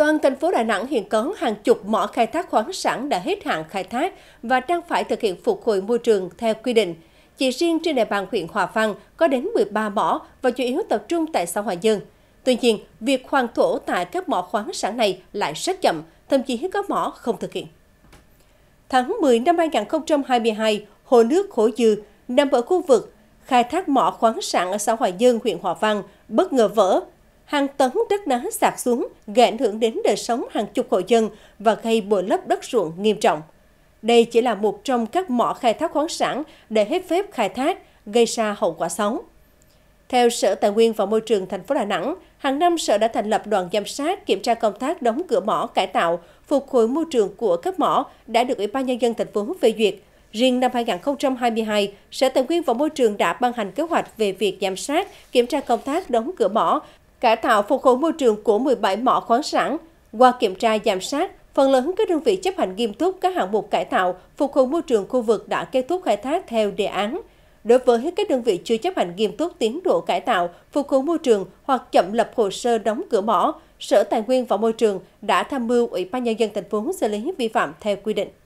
Toàn thành phố Đà Nẵng hiện có hàng chục mỏ khai thác khoáng sản đã hết hạn khai thác và đang phải thực hiện phục hồi môi trường theo quy định. Chỉ riêng trên địa bàn huyện Hòa Văn có đến 13 mỏ và chủ yếu tập trung tại xã Hòa Dương. Tuy nhiên, việc hoàn thổ tại các mỏ khoáng sản này lại rất chậm, thậm chí có mỏ không thực hiện. Tháng 10 năm 2022, hồ nước Hổ Dư nằm ở khu vực khai thác mỏ khoáng sản ở xã Hòa Dương, huyện Hòa Văn bất ngờ vỡ hàng tấn đất đá sạt xuống gây ảnh hưởng đến đời sống hàng chục hộ dân và gây bồi lấp đất ruộng nghiêm trọng. Đây chỉ là một trong các mỏ khai thác khoáng sản để hết phép khai thác, gây ra hậu quả xấu. Theo Sở Tài nguyên và Môi trường thành phố Đà Nẵng, hàng năm Sở đã thành lập đoàn giám sát kiểm tra công tác đóng cửa mỏ cải tạo, phục hồi môi trường của các mỏ đã được Ủy ban nhân dân thành phố phê duyệt. Riêng năm 2022, Sở Tài nguyên và Môi trường đã ban hành kế hoạch về việc giám sát, kiểm tra công tác đóng cửa mỏ cải tạo phục hồi môi trường của 17 mỏ khoáng sản. Qua kiểm tra giám sát, phần lớn các đơn vị chấp hành nghiêm túc các hạng mục cải tạo phục hồi môi trường khu vực đã kết thúc khai thác theo đề án. Đối với các đơn vị chưa chấp hành nghiêm túc tiến độ cải tạo, phục hồi môi trường hoặc chậm lập hồ sơ đóng cửa mỏ, Sở Tài nguyên và Môi trường đã tham mưu Ủy ban nhân dân thành phố xử lý vi phạm theo quy định.